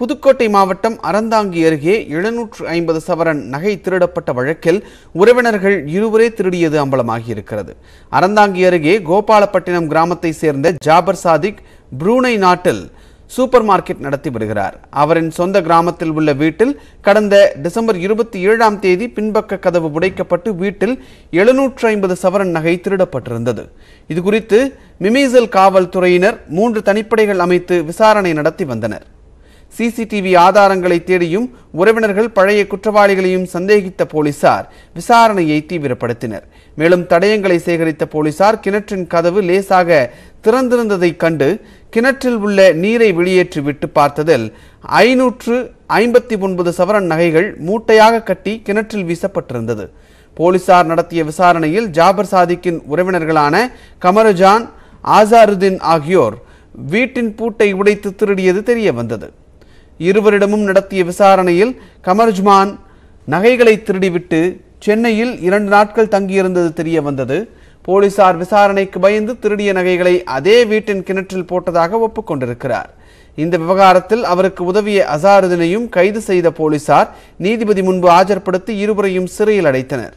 புதுக்கோட்டை மாவட்டம் அறந்தாங்கி அருகே எழுநூற்று ஐம்பது சவரன் நகை திருடப்பட்ட வழக்கில் உறவினர்கள் இருவரே திருடியது அம்பலமாகியிருக்கிறது அறந்தாங்கி அருகே கோபாலப்பட்டினம் கிராமத்தை சேர்ந்த ஜாபர் சாதிக் புரூனை நாட்டில் சூப்பர் மார்க்கெட் நடத்தி வருகிறார் அவரின் சொந்த கிராமத்தில் உள்ள வீட்டில் கடந்த டிசம்பர் இருபத்தி ஏழாம் தேதி பின்பக்க கதவு உடைக்கப்பட்டு வீட்டில் எழுநூற்று ஐம்பது சவரன் நகை திருடப்பட்டிருந்தது இது குறித்து மிமிசல் காவல்துறையினர் மூன்று தனிப்படைகள் அமைத்து விசாரணை நடத்தி வந்தனர் சிசிடிவி ஆதாரங்களை தேடியும் உறவினர்கள் பழைய குற்றவாளிகளையும் சந்தேகித்த போலீசார் விசாரணையை தீவிரப்படுத்தினர் மேலும் தடயங்களை சேகரித்த போலீசார் கிணற்றின் கதவு லேசாக திறந்திருந்ததை கண்டு கிணற்றில் உள்ள நீரை வெளியேற்றி விட்டு பார்த்ததில் ஐநூற்று ஐம்பத்தி ஒன்பது சவரன் நகைகள் மூட்டையாக கட்டி கிணற்றில் வீசப்பட்டிருந்தது போலீசார் நடத்திய விசாரணையில் ஜாபர் சாதிக்கின் உறவினர்களான கமருஜான் ஆசாருதீன் ஆகியோர் வீட்டின் பூட்டை உடைத்து திருடியது தெரிய வந்தது இருவரிடமும் நடத்திய விசாரணையில் கமர்ஜ்மான் நகைகளை திருடிவிட்டு சென்னையில் இரண்டு நாட்கள் தங்கியிருந்தது தெரிய வந்தது போலீசார் விசாரணைக்கு பயந்து திருடிய நகைகளை அதே வீட்டின் கிணற்றில் போட்டதாக ஒப்புக்கொண்டிருக்கிறார் இந்த விவகாரத்தில் அவருக்கு உதவிய அசாருதினையும் கைது செய்த போலீசார் நீதிபதி முன்பு ஆஜர்படுத்தி இருவரையும் சிறையில் அடைத்தனர்